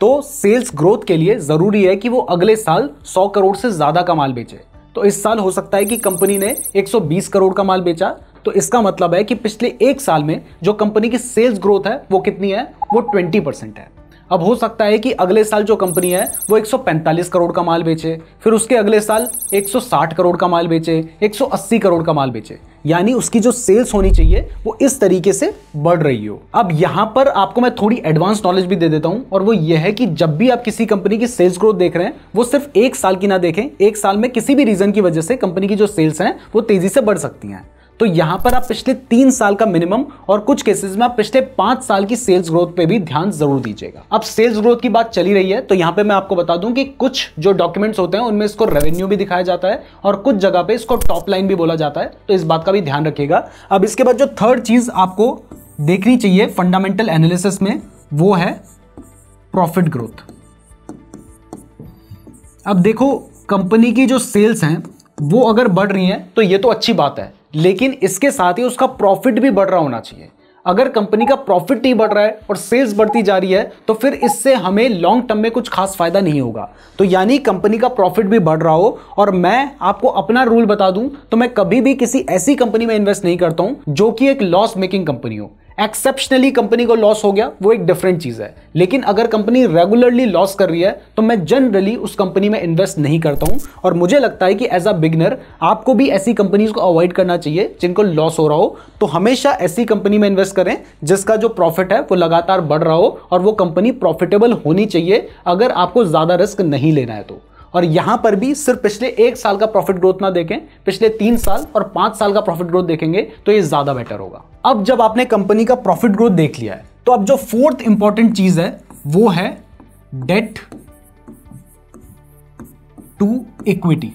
तो सेल्स ग्रोथ के लिए जरूरी है कि वो अगले साल 100 करोड़ से ज्यादा का माल बेचे तो इस साल हो सकता है कि कंपनी ने 120 करोड़ का माल बेचा तो इसका मतलब है कि पिछले एक साल में जो कंपनी की सेल्स ग्रोथ है वो कितनी है वो 20 परसेंट है अब हो सकता है कि अगले साल जो कंपनी है वो 145 करोड़ का माल बेचे फिर उसके अगले साल 160 करोड़ का माल बेचे 180 करोड़ का माल बेचे यानी उसकी जो सेल्स होनी चाहिए वो इस तरीके से बढ़ रही हो अब यहाँ पर आपको मैं थोड़ी एडवांस नॉलेज भी दे देता हूँ और वो यह है कि जब भी आप किसी कंपनी की सेल्स ग्रोथ देख रहे हैं वो सिर्फ एक साल की ना देखें एक साल में किसी भी रीजन की वजह से कंपनी की जो सेल्स हैं वो तेजी से बढ़ सकती हैं तो यहां पर आप पिछले तीन साल का मिनिमम और कुछ केसेस में आप पिछले पांच साल की सेल्स ग्रोथ पे भी ध्यान जरूर दीजिएगा अब सेल्स ग्रोथ की बात चली रही है तो यहां पे मैं आपको बता दूं कि कुछ जो डॉक्यूमेंट्स होते हैं उनमें इसको रेवेन्यू भी दिखाया जाता है और कुछ जगह पे इसको टॉप लाइन भी बोला जाता है तो इस बात का भी ध्यान रखिएगा अब इसके बाद जो थर्ड चीज आपको देखनी चाहिए फंडामेंटल एनालिसिस में वो है प्रॉफिट ग्रोथ अब देखो कंपनी की जो सेल्स हैं वो अगर बढ़ रही हैं तो ये तो अच्छी बात है लेकिन इसके साथ ही उसका प्रॉफिट भी बढ़ रहा होना चाहिए अगर कंपनी का प्रॉफिट नहीं बढ़ रहा है और सेल्स बढ़ती जा रही है तो फिर इससे हमें लॉन्ग टर्म में कुछ खास फायदा नहीं होगा तो यानी कंपनी का प्रॉफिट भी बढ़ रहा हो और मैं आपको अपना रूल बता दूं तो मैं कभी भी किसी ऐसी कंपनी में इन्वेस्ट नहीं करता हूं जो कि एक लॉस मेकिंग कंपनी हो एक्सेप्शनली कंपनी को लॉस हो गया वो एक डिफरेंट चीज़ है लेकिन अगर कंपनी रेगुलरली लॉस कर रही है तो मैं जनरली उस कंपनी में इन्वेस्ट नहीं करता हूँ और मुझे लगता है कि एज अ बिगनर आपको भी ऐसी कंपनीज को अवॉइड करना चाहिए जिनको लॉस हो रहा हो तो हमेशा ऐसी कंपनी में इन्वेस्ट करें जिसका जो प्रॉफिट है वो लगातार बढ़ रहा हो और वो कंपनी प्रॉफिटेबल होनी चाहिए अगर आपको ज़्यादा रिस्क नहीं लेना है तो और यहां पर भी सिर्फ पिछले एक साल का प्रॉफिट ग्रोथ ना देखें पिछले तीन साल और पांच साल का प्रॉफिट ग्रोथ देखेंगे तो ये ज्यादा बेटर होगा अब जब आपने कंपनी का प्रॉफिट ग्रोथ देख लिया है तो अब जो फोर्थ इंपॉर्टेंट चीज है वो है डेट टू इक्विटी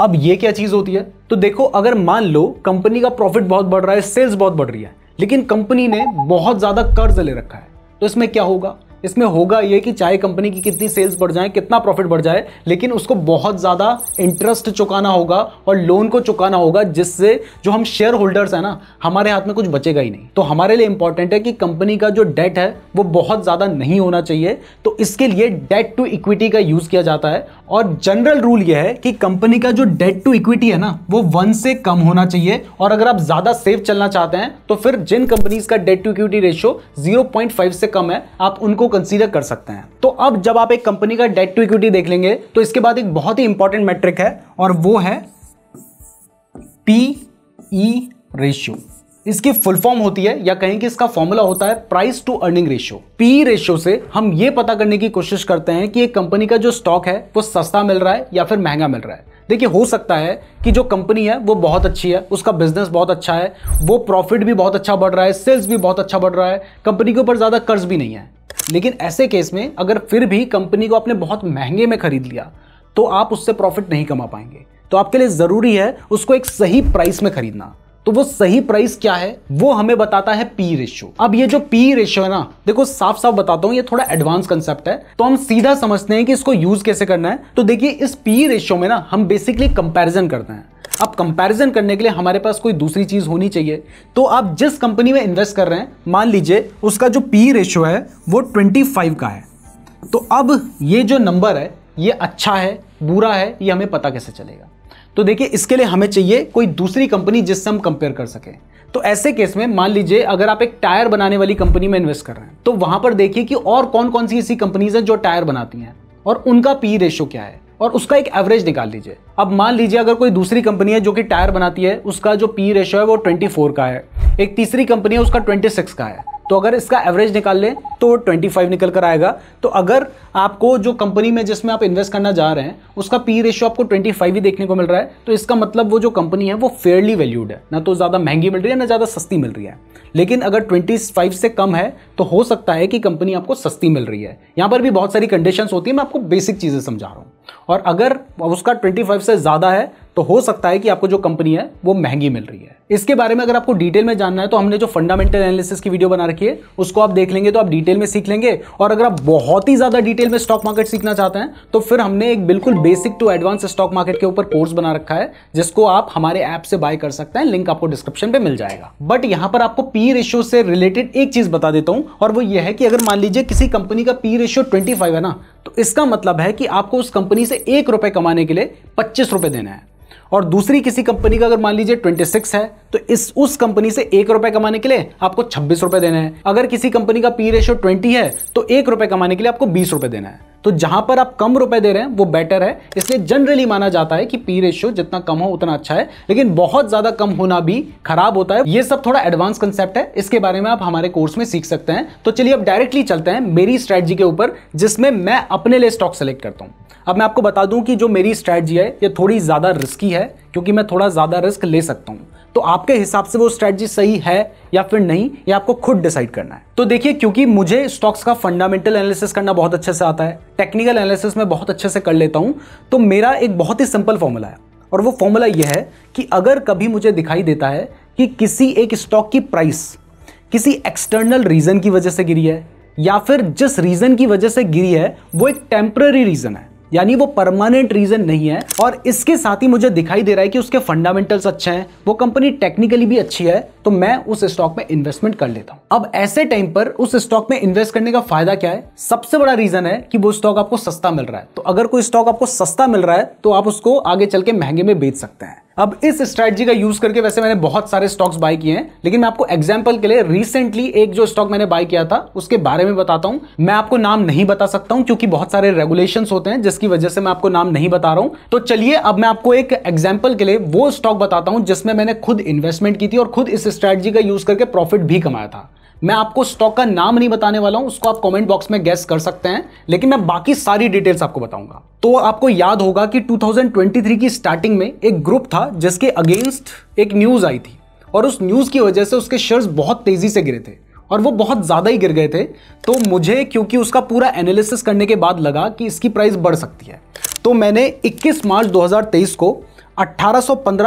अब ये क्या चीज होती है तो देखो अगर मान लो कंपनी का प्रॉफिट बहुत बढ़ रहा है सेल्स बहुत बढ़ रही है लेकिन कंपनी ने बहुत ज्यादा कर्ज ले रखा है तो इसमें क्या होगा इसमें होगा ये कि चाहे कंपनी की कितनी सेल्स बढ़ जाए कितना प्रॉफिट बढ़ जाए लेकिन उसको बहुत ज़्यादा इंटरेस्ट चुकाना होगा और लोन को चुकाना होगा जिससे जो हम शेयर होल्डर्स हैं ना हमारे हाथ में कुछ बचेगा ही नहीं तो हमारे लिए इंपॉर्टेंट है कि कंपनी का जो डेट है वो बहुत ज़्यादा नहीं होना चाहिए तो इसके लिए डेट टू इक्विटी का यूज़ किया जाता है और जनरल रूल यह है कि कंपनी का जो डेट टू इक्विटी है ना वो वन से कम होना चाहिए और अगर आप ज़्यादा सेफ चलना चाहते हैं तो फिर जिन कंपनीज का debt to equity ratio zero से कम है आप उनको कंसीडर कर सकते हैं तो अब जब आप एक कंपनी का डेट टू इक्विटी देख लेंगे तो इसके बाद एक बहुत ही इंपॉर्टेंट मैट्रिक है और वो है पी ई रेशियो इसकी फुल फॉर्म होती है या कहें कि इसका फॉर्मूला होता है price to earning ratio P ratio से हम ये पता करने की कोशिश करते हैं कि एक कंपनी का जो स्टॉक है वो सस्ता मिल रहा है या फिर महंगा मिल रहा है देखिए हो सकता है कि जो कंपनी है वो बहुत अच्छी है उसका बिजनेस बहुत अच्छा है वो प्रॉफिट भी बहुत अच्छा बढ़ रहा है सेल्स भी बहुत अच्छा बढ़ रहा है कंपनी के ऊपर ज़्यादा कर्ज भी नहीं है लेकिन ऐसे केस में अगर फिर भी कंपनी को आपने बहुत महंगे में खरीद लिया तो आप उससे प्रॉफिट नहीं कमा पाएंगे तो आपके लिए ज़रूरी है उसको एक सही प्राइस में खरीदना तो वो सही प्राइस क्या है वो हमें बताता है पी रेशियो अब ये जो पी रेशियो है ना देखो साफ साफ बताता हूं ये थोड़ा एडवांस कंसेप्ट है तो हम सीधा समझते हैं कि इसको यूज कैसे करना है तो देखिए इस पी रेशियो में ना हम बेसिकली कंपेरिजन करते हैं अब कंपैरिजन करने के लिए हमारे पास कोई दूसरी चीज़ होनी चाहिए तो आप जिस कंपनी में इन्वेस्ट कर रहे हैं मान लीजिए उसका जो पी रेशो है वो 25 का है तो अब ये जो नंबर है ये अच्छा है बुरा है ये हमें पता कैसे चलेगा तो देखिए इसके लिए हमें चाहिए कोई दूसरी कंपनी जिससे हम कंपेयर कर सकें तो ऐसे केस में मान लीजिए अगर आप एक टायर बनाने वाली कंपनी में इन्वेस्ट कर रहे हैं तो वहां पर देखिए कि और कौन कौन सी ऐसी कंपनीज हैं जो टायर बनाती हैं और उनका पी रेशो क्या है और उसका एक एवरेज निकाल लीजिए अब मान लीजिए अगर कोई दूसरी कंपनी है जो कि टायर बनाती है उसका जो पी रेशो है वो 24 का है एक तीसरी कंपनी है उसका 26 का है तो अगर इसका एवरेज निकाल लें तो 25 निकल कर आएगा तो अगर आपको जो कंपनी में जिसमें आप इन्वेस्ट करना जा रहे हैं उसका पी रेशियो आपको 25 ही देखने को मिल रहा है तो इसका मतलब वो जो कंपनी है वो फेयरली वैल्यूड है ना तो ज़्यादा महंगी मिल रही है ना ज़्यादा सस्ती मिल रही है लेकिन अगर 25 से कम है तो हो सकता है कि कंपनी आपको सस्ती मिल रही है यहाँ पर भी बहुत सारी कंडीशंस होती है मैं आपको बेसिक चीज़ें समझा रहा हूँ और अगर उसका 25 से ज़्यादा है तो हो सकता है कि आपको जो कंपनी है वो महंगी मिल रही है इसके बारे में अगर आपको डिटेल में जानना है तो हमने जो फंडामेंटल एनालिसिस की वीडियो बना रखी है उसको आप देख लेंगे तो आप डिटेल में सीख लेंगे और अगर आप बहुत ही ज़्यादा डिटेल में स्टॉक मार्केट सीखना चाहते हैं तो फिर हमने एक बिल्कुल basic to advance stock market के ऊपर कोर्स बना रखा है जिसको आप हमारे ऐप से बाय कर सकते हैं लिंक आपको डिस्क्रिप्शन पे मिल जाएगा बट यहां पर आपको पी रेशियो से रिलेटेड एक चीज़ बता देता हूं और वो यह है कि अगर मान लीजिए किसी कंपनी का पी रेशियो ट्वेंटी है ना तो इसका मतलब है कि आपको उस कंपनी से एक रुपए कमाने के लिए पच्चीस रुपए देना है और दूसरी किसी कंपनी का अगर मान लीजिए 26 है तो इस उस कंपनी से एक रुपए कमाने के लिए आपको छब्बीस रुपए देना है अगर किसी कंपनी का पी रेशियो 20 है तो एक रुपए कमाने के लिए आपको बीस रुपए देना है तो जहां पर आप कम रुपए दे रहे हैं वो बेटर है इसलिए जनरली माना जाता है कि पी रेशियो जितना कम हो उतना अच्छा है लेकिन बहुत ज्यादा कम होना भी खराब होता है ये सब थोड़ा एडवांस कंसेप्ट है इसके बारे में आप हमारे कोर्स में सीख सकते हैं तो चलिए अब डायरेक्टली चलते हैं मेरी स्ट्रैटजी के ऊपर जिसमें मैं अपने लिए स्टॉक सेलेक्ट करता हूं अब मैं आपको बता दूं कि जो मेरी स्ट्रैटजी है ये थोड़ी ज्यादा रिस्की है क्योंकि मैं थोड़ा ज़्यादा रिस्क ले सकता हूँ तो आपके हिसाब से वो स्ट्रेटजी सही है या फिर नहीं ये आपको खुद डिसाइड करना है तो देखिए क्योंकि मुझे स्टॉक्स का फंडामेंटल एनालिसिस करना बहुत अच्छे से आता है टेक्निकल एनालिसिस मैं बहुत अच्छे से कर लेता हूँ तो मेरा एक बहुत ही सिंपल फॉर्मूला है और वो फॉर्मूला ये है कि अगर कभी मुझे दिखाई देता है कि किसी एक स्टॉक की प्राइस किसी एक्सटर्नल रीज़न की वजह से गिरी है या फिर जिस रीज़न की वजह से गिरी है वो एक टेम्प्ररी रीज़न है यानी वो परमानेंट रीजन नहीं है और इसके साथ ही मुझे दिखाई दे रहा है कि उसके फंडामेंटल्स अच्छे हैं वो कंपनी टेक्निकली भी अच्छी है तो मैं उस स्टॉक में इन्वेस्टमेंट कर लेता हूं अब ऐसे टाइम पर उस स्टॉक में इन्वेस्ट करने का फायदा क्या है सबसे बड़ा रीजन है कि वो स्टॉक आपको सस्ता मिल रहा है तो अगर कोई स्टॉक आपको सस्ता मिल रहा है तो आप उसको आगे चल के महंगे में बेच सकते हैं अब इस स्ट्रैटी का यूज करके वैसे मैंने बहुत सारे स्टॉक्स बाय किए हैं लेकिन मैं आपको एग्जाम्पल के लिए रिसेंटली एक जो स्टॉक मैंने बाय किया था उसके बारे में बताता हूं मैं आपको नाम नहीं बता सकता हूं क्योंकि बहुत सारे रेगुलेशन होते हैं जिसकी वजह से मैं आपको नाम नहीं बता रहा हूं तो चलिए अब मैं आपको एक एग्जाम्पल के लिए वो स्टॉक बताता हूं जिसमें मैंने खुद इन्वेस्टमेंट की थी और खुद इस स्ट्रैटेजी का यूज करके प्रॉफिट भी कमाया था मैं आपको स्टॉक का नाम नहीं बताने वाला हूं उसको आप कमेंट बॉक्स में गैस कर सकते हैं लेकिन मैं बाकी सारी डिटेल्स आपको बताऊंगा तो आपको याद होगा कि 2023 की स्टार्टिंग में एक ग्रुप था जिसके अगेंस्ट एक न्यूज आई थी और उस न्यूज की वजह से उसके शेयर्स बहुत तेजी से गिरे थे और वो बहुत ज़्यादा ही गिर गए थे तो मुझे क्योंकि उसका पूरा एनालिसिस करने के बाद लगा कि इसकी प्राइस बढ़ सकती है तो मैंने 21 मार्च 2023 को अठारह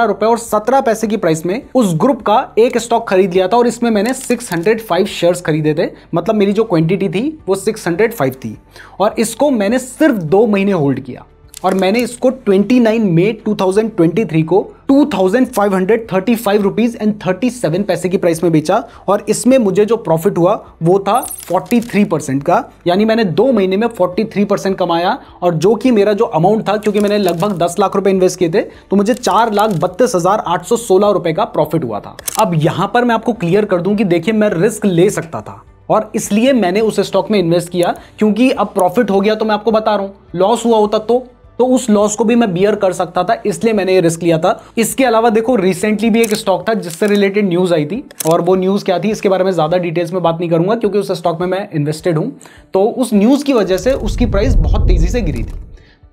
रुपए और 17 पैसे की प्राइस में उस ग्रुप का एक स्टॉक खरीद लिया था और इसमें मैंने 605 शेयर्स खरीदे थे मतलब मेरी जो क्वांटिटी थी वो 605 थी और इसको मैंने सिर्फ दो महीने होल्ड किया और मैंने इसको 29 मई 2023 को two thousand five five rupees and thirty पैसे की प्राइस में बेचा और इसमें मुझे जो प्रॉफिट हुआ वो था 43% का यानी मैंने दो महीने में फोर्टी थ्री परसेंट कमाया और जो कि मेरा जो अमाउंट था क्योंकि मैंने लगभग दस लाख रुपए इन्वेस्ट किए थे तो मुझे चार लाख बत्तीस हजार आठ सौ सोलह रुपए का प्रॉफिट हुआ था अब यहां पर मैं आपको क्लियर कर दूं कि देखिए मैं रिस्क ले सकता था और इसलिए मैंने उस स्टॉक में इन्वेस्ट किया क्योंकि अब प्रॉफिट हो गया तो मैं आपको बता रहा हूं लॉस हुआ होता तो तो उस लॉस को भी मैं बियर कर सकता था इसलिए मैंने ये रिस्क लिया था इसके अलावा देखो रिसेंटली भी एक स्टॉक था जिससे रिलेटेड न्यूज़ आई थी और वो न्यूज़ क्या थी इसके बारे में ज़्यादा डिटेल्स में बात नहीं करूंगा क्योंकि उस स्टॉक में मैं इन्वेस्टेड हूं तो उस न्यूज़ की वजह से उसकी प्राइस बहुत तेज़ी से गिरी थी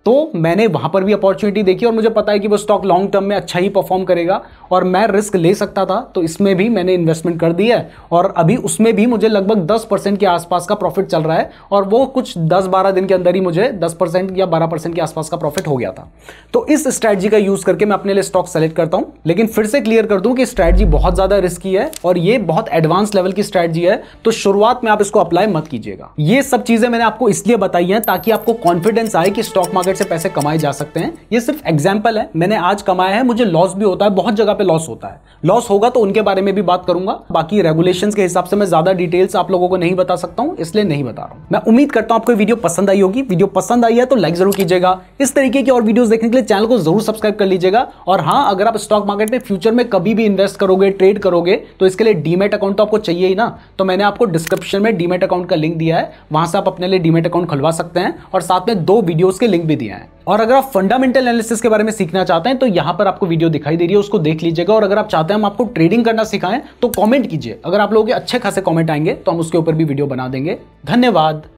तो मैंने वहां पर भी अपॉर्चुनिटी देखी और मुझे पता है कि वो स्टॉक लॉन्ग टर्म में अच्छा ही परफॉर्म करेगा और मैं रिस्क ले सकता था तो इसमें भी मैंने इन्वेस्टमेंट कर दी है और अभी उसमें भी मुझे लगभग 10 परसेंट के आसपास का प्रॉफिट चल रहा है और वो कुछ 10-12 दिन के अंदर ही मुझे 10 परसेंट या 12 परसेंट के आसपास का प्रॉफिट हो गया था तो इस स्ट्रैटी का यूज करके मैं अपने लिए स्टॉक सेलेक्ट करता हूं लेकिन फिर से क्लियर कर दूं कि स्ट्रैटी बहुत ज्यादा रिस्की है और ये बहुत एडवांस लेवल की स्ट्रैटी है तो शुरुआत में आप इसको अप्लाई मत कीजिएगा ये सब चीजें मैंने आपको इसलिए बताई है ताकि आपको कॉन्फिडेंस आए कि स्टॉक मार्केट मार्केट से पैसे कमाए जा सकते हैं ये सिर्फ एग्जाम्पल है मैंने आज कमाया है मुझे लॉस भी होता है बहुत जगह पे लॉस होता है लॉस होगा तो उनके बारे में भी बात करूंगा बाकी रेगुलेशन के हिसाब से मैं ज्यादा डिटेल्स आप लोगों को नहीं बता सकता हूँ इसलिए नहीं बता रहा हूँ मैं उम्मीद करता हूँ आपको वीडियो पसंद आई होगी वीडियो पसंद आई है तो लाइक जरूर कीजिएगा इस तरीके की और वीडियो देखने के लिए चैनल को जरूर सब्सक्राइब कर लीजिएगा और हाँ अगर आप स्टॉक मार्केट में फ्यूचर में कभी भी इन्वेस्ट करोगे ट्रेड करोगे तो इसके लिए डीमेट अकाउंट तो आपको चाहिए ही ना तो मैंने आपको डिस्क्रिप्शन में डीमेट अकाउंट का लिंक दिया है वहां से आप अपने लिए डीमेट अकाउंट खुलवा सकते हैं और साथ में दो वीडियोस के लिंक भी दिया है और अगर आप फंडामेंटल एनालिसिस के बारे में सीखना चाहते हैं तो यहां पर आपको वीडियो दिखाई दे रही है उसको देख लीजिएगा और अगर आप चाहते हैं हम आपको ट्रेडिंग करना सिखाएं तो कॉमेंट कीजिए अगर आप लोगों के अच्छे खासे कॉमेंट आएंगे तो हम उसके ऊपर भी वीडियो बना देंगे धन्यवाद